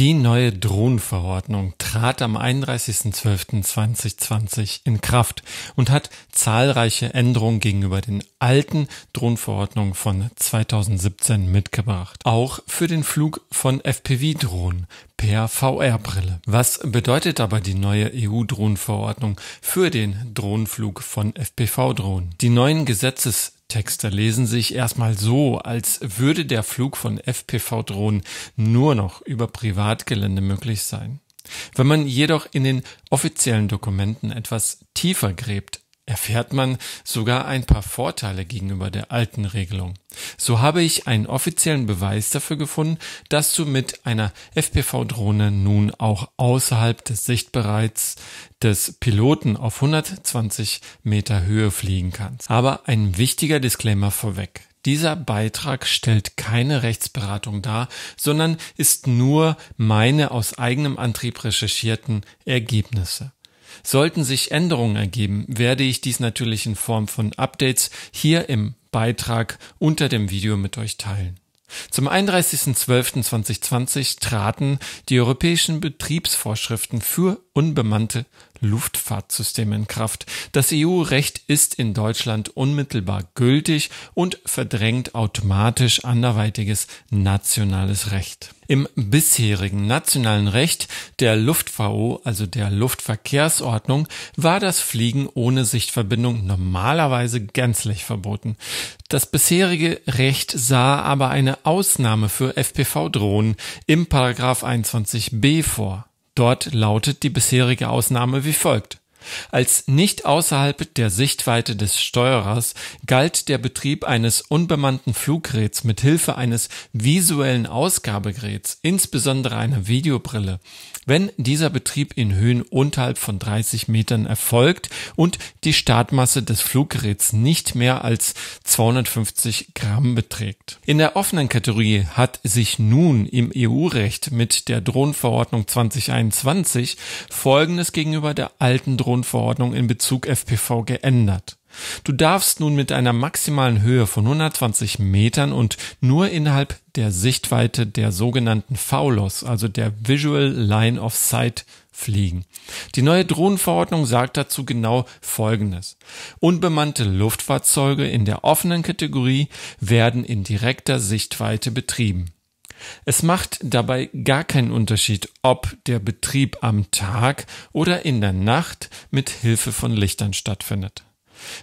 Die neue Drohnenverordnung trat am 31.12.2020 in Kraft und hat zahlreiche Änderungen gegenüber den alten Drohnenverordnungen von 2017 mitgebracht. Auch für den Flug von FPV-Drohnen per VR-Brille. Was bedeutet aber die neue EU-Drohnenverordnung für den Drohnenflug von FPV-Drohnen? Die neuen Gesetzes Texte lesen sich erstmal so, als würde der Flug von FPV-Drohnen nur noch über Privatgelände möglich sein. Wenn man jedoch in den offiziellen Dokumenten etwas tiefer gräbt, erfährt man sogar ein paar Vorteile gegenüber der alten Regelung. So habe ich einen offiziellen Beweis dafür gefunden, dass du mit einer FPV-Drohne nun auch außerhalb des Sichtbereits des Piloten auf 120 Meter Höhe fliegen kannst. Aber ein wichtiger Disclaimer vorweg. Dieser Beitrag stellt keine Rechtsberatung dar, sondern ist nur meine aus eigenem Antrieb recherchierten Ergebnisse. Sollten sich Änderungen ergeben, werde ich dies natürlich in Form von Updates hier im Beitrag unter dem Video mit euch teilen. Zum 31.12.2020 traten die europäischen Betriebsvorschriften für unbemannte Luftfahrtsystem in Kraft. Das EU-Recht ist in Deutschland unmittelbar gültig und verdrängt automatisch anderweitiges nationales Recht. Im bisherigen nationalen Recht der LuftVO, also der Luftverkehrsordnung, war das Fliegen ohne Sichtverbindung normalerweise gänzlich verboten. Das bisherige Recht sah aber eine Ausnahme für FPV-Drohnen im Paragraph 21b vor. Dort lautet die bisherige Ausnahme wie folgt. Als nicht außerhalb der Sichtweite des Steuerers galt der Betrieb eines unbemannten Fluggeräts mit Hilfe eines visuellen Ausgabegeräts, insbesondere einer Videobrille, wenn dieser Betrieb in Höhen unterhalb von 30 Metern erfolgt und die Startmasse des Fluggeräts nicht mehr als 250 Gramm beträgt. In der offenen Kategorie hat sich nun im EU-Recht mit der Drohnenverordnung 2021 Folgendes gegenüber der alten Drohnen Grundverordnung in Bezug FPV geändert. Du darfst nun mit einer maximalen Höhe von 120 Metern und nur innerhalb der Sichtweite der sogenannten VLOS, also der Visual Line of Sight, fliegen. Die neue Drohnenverordnung sagt dazu genau Folgendes. Unbemannte Luftfahrzeuge in der offenen Kategorie werden in direkter Sichtweite betrieben. Es macht dabei gar keinen Unterschied, ob der Betrieb am Tag oder in der Nacht mit Hilfe von Lichtern stattfindet.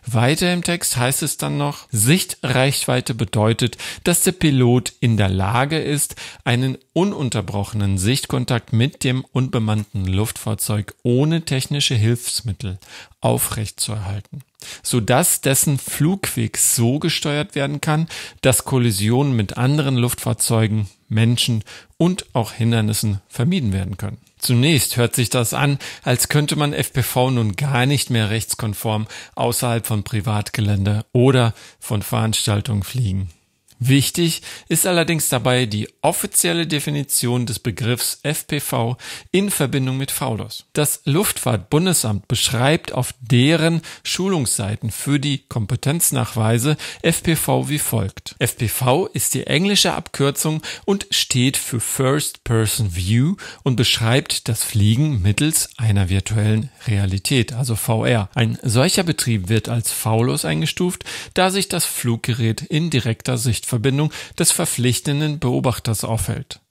Weiter im Text heißt es dann noch, Sichtreichweite bedeutet, dass der Pilot in der Lage ist, einen ununterbrochenen Sichtkontakt mit dem unbemannten Luftfahrzeug ohne technische Hilfsmittel aufrechtzuerhalten sodass dessen Flugweg so gesteuert werden kann, dass Kollisionen mit anderen Luftfahrzeugen, Menschen und auch Hindernissen vermieden werden können. Zunächst hört sich das an, als könnte man FPV nun gar nicht mehr rechtskonform außerhalb von Privatgelände oder von Veranstaltungen fliegen. Wichtig ist allerdings dabei die offizielle Definition des Begriffs FPV in Verbindung mit VDOS. Das Luftfahrtbundesamt beschreibt auf deren Schulungsseiten für die Kompetenznachweise FPV wie folgt. FPV ist die englische Abkürzung und steht für First Person View und beschreibt das Fliegen mittels einer virtuellen Realität, also VR. Ein solcher Betrieb wird als VLOS eingestuft, da sich das Fluggerät in direkter Sicht Pflichtverbindung des verpflichtenden Beobachters auffällt.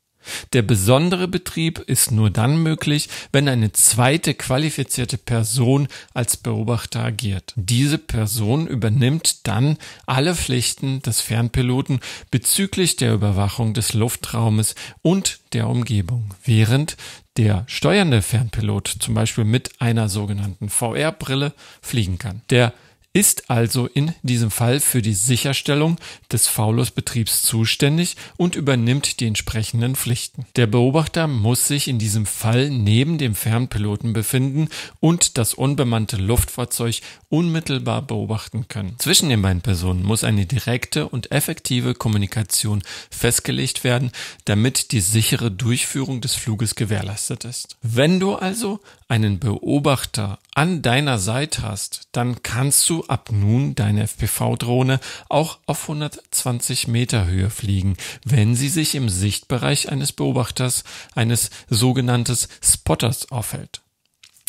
Der besondere Betrieb ist nur dann möglich, wenn eine zweite qualifizierte Person als Beobachter agiert. Diese Person übernimmt dann alle Pflichten des Fernpiloten bezüglich der Überwachung des Luftraumes und der Umgebung, während der steuernde Fernpilot zum Beispiel mit einer sogenannten VR-Brille fliegen kann. Der ist also in diesem Fall für die Sicherstellung des Faulus-Betriebs zuständig und übernimmt die entsprechenden Pflichten. Der Beobachter muss sich in diesem Fall neben dem Fernpiloten befinden und das unbemannte Luftfahrzeug unmittelbar beobachten können. Zwischen den beiden Personen muss eine direkte und effektive Kommunikation festgelegt werden, damit die sichere Durchführung des Fluges gewährleistet ist. Wenn du also einen Beobachter an deiner Seite hast, dann kannst du ab nun deine FPV-Drohne auch auf 120 Meter Höhe fliegen, wenn sie sich im Sichtbereich eines Beobachters, eines sogenannten Spotters aufhält.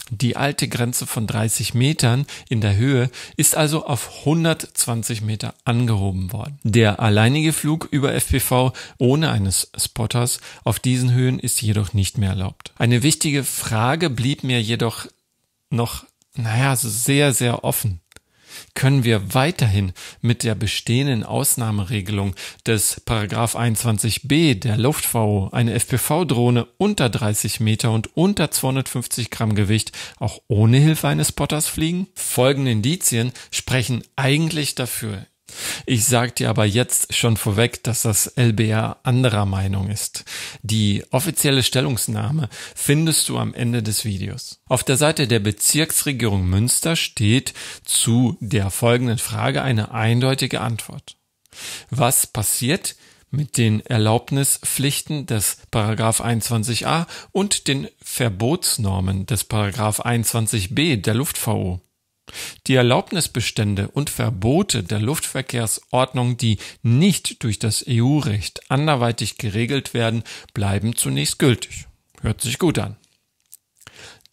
Die alte Grenze von 30 Metern in der Höhe ist also auf 120 Meter angehoben worden. Der alleinige Flug über FPV ohne eines Spotters auf diesen Höhen ist jedoch nicht mehr erlaubt. Eine wichtige Frage blieb mir jedoch noch, naja, so sehr, sehr offen. Können wir weiterhin mit der bestehenden Ausnahmeregelung des Paragraph 21b der LuftVO eine FPV-Drohne unter 30 Meter und unter 250 Gramm Gewicht auch ohne Hilfe eines Potters fliegen? Folgende Indizien sprechen eigentlich dafür. Ich sage dir aber jetzt schon vorweg, dass das LBR anderer Meinung ist. Die offizielle Stellungsnahme findest du am Ende des Videos. Auf der Seite der Bezirksregierung Münster steht zu der folgenden Frage eine eindeutige Antwort. Was passiert mit den Erlaubnispflichten des Paragraph 21a und den Verbotsnormen des Paragraph 21b der LuftVO? Die Erlaubnisbestände und Verbote der Luftverkehrsordnung, die nicht durch das EU-Recht anderweitig geregelt werden, bleiben zunächst gültig. Hört sich gut an.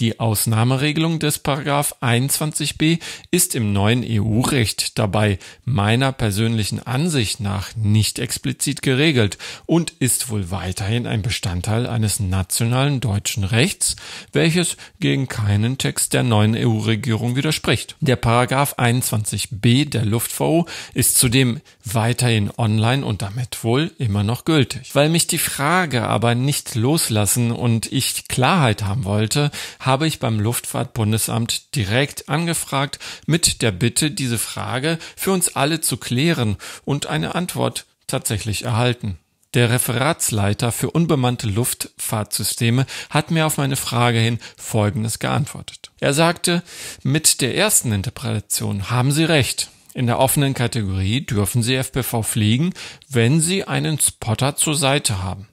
Die Ausnahmeregelung des Paragraph 21b ist im neuen EU-Recht dabei meiner persönlichen Ansicht nach nicht explizit geregelt und ist wohl weiterhin ein Bestandteil eines nationalen deutschen Rechts, welches gegen keinen Text der neuen EU-Regierung widerspricht. Der Paragraph 21b der LuftVO ist zudem weiterhin online und damit wohl immer noch gültig. Weil mich die Frage aber nicht loslassen und ich Klarheit haben wollte, habe ich beim Luftfahrtbundesamt direkt angefragt mit der Bitte, diese Frage für uns alle zu klären und eine Antwort tatsächlich erhalten. Der Referatsleiter für unbemannte Luftfahrtsysteme hat mir auf meine Frage hin Folgendes geantwortet. Er sagte, mit der ersten Interpretation haben Sie recht. In der offenen Kategorie dürfen Sie FPV fliegen, wenn Sie einen Spotter zur Seite haben.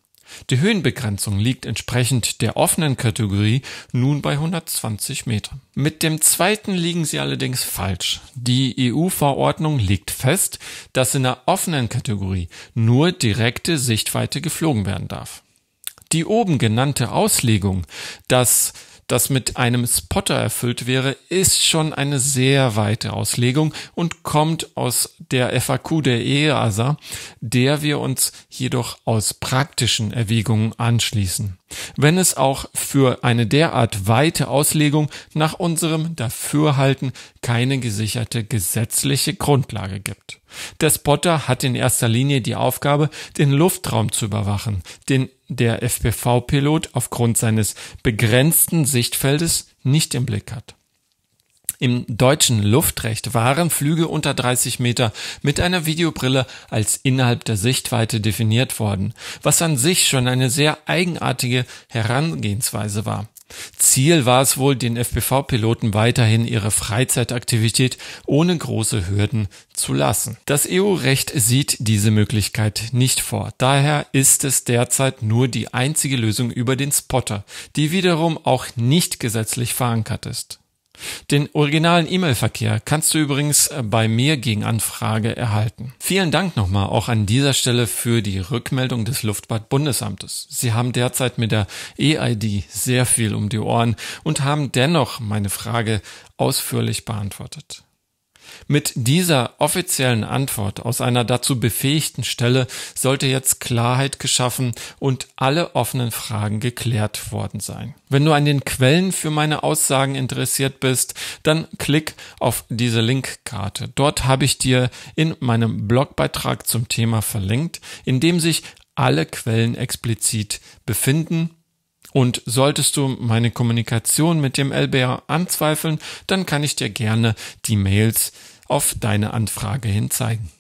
Die Höhenbegrenzung liegt entsprechend der offenen Kategorie nun bei 120 Metern. Mit dem zweiten liegen sie allerdings falsch. Die EU-Verordnung legt fest, dass in der offenen Kategorie nur direkte Sichtweite geflogen werden darf. Die oben genannte Auslegung, dass das mit einem Spotter erfüllt wäre, ist schon eine sehr weite Auslegung und kommt aus der FAQ der EASA, der wir uns jedoch aus praktischen Erwägungen anschließen. Wenn es auch für eine derart weite Auslegung nach unserem Dafürhalten keine gesicherte gesetzliche Grundlage gibt. Der Spotter hat in erster Linie die Aufgabe, den Luftraum zu überwachen, den der FPV-Pilot aufgrund seines begrenzten Sichtfeldes nicht im Blick hat. Im deutschen Luftrecht waren Flüge unter 30 Meter mit einer Videobrille als innerhalb der Sichtweite definiert worden, was an sich schon eine sehr eigenartige Herangehensweise war. Ziel war es wohl, den FPV-Piloten weiterhin ihre Freizeitaktivität ohne große Hürden zu lassen. Das EU-Recht sieht diese Möglichkeit nicht vor. Daher ist es derzeit nur die einzige Lösung über den Spotter, die wiederum auch nicht gesetzlich verankert ist. Den originalen E-Mail-Verkehr kannst du übrigens äh, bei mir gegen Anfrage erhalten. Vielen Dank nochmal auch an dieser Stelle für die Rückmeldung des Luftfahrtbundesamtes. Sie haben derzeit mit der EID sehr viel um die Ohren und haben dennoch meine Frage ausführlich beantwortet. Mit dieser offiziellen Antwort aus einer dazu befähigten Stelle sollte jetzt Klarheit geschaffen und alle offenen Fragen geklärt worden sein. Wenn du an den Quellen für meine Aussagen interessiert bist, dann klick auf diese Linkkarte. Dort habe ich dir in meinem Blogbeitrag zum Thema verlinkt, in dem sich alle Quellen explizit befinden und solltest du meine Kommunikation mit dem LBR anzweifeln, dann kann ich dir gerne die Mails auf deine Anfrage hin zeigen.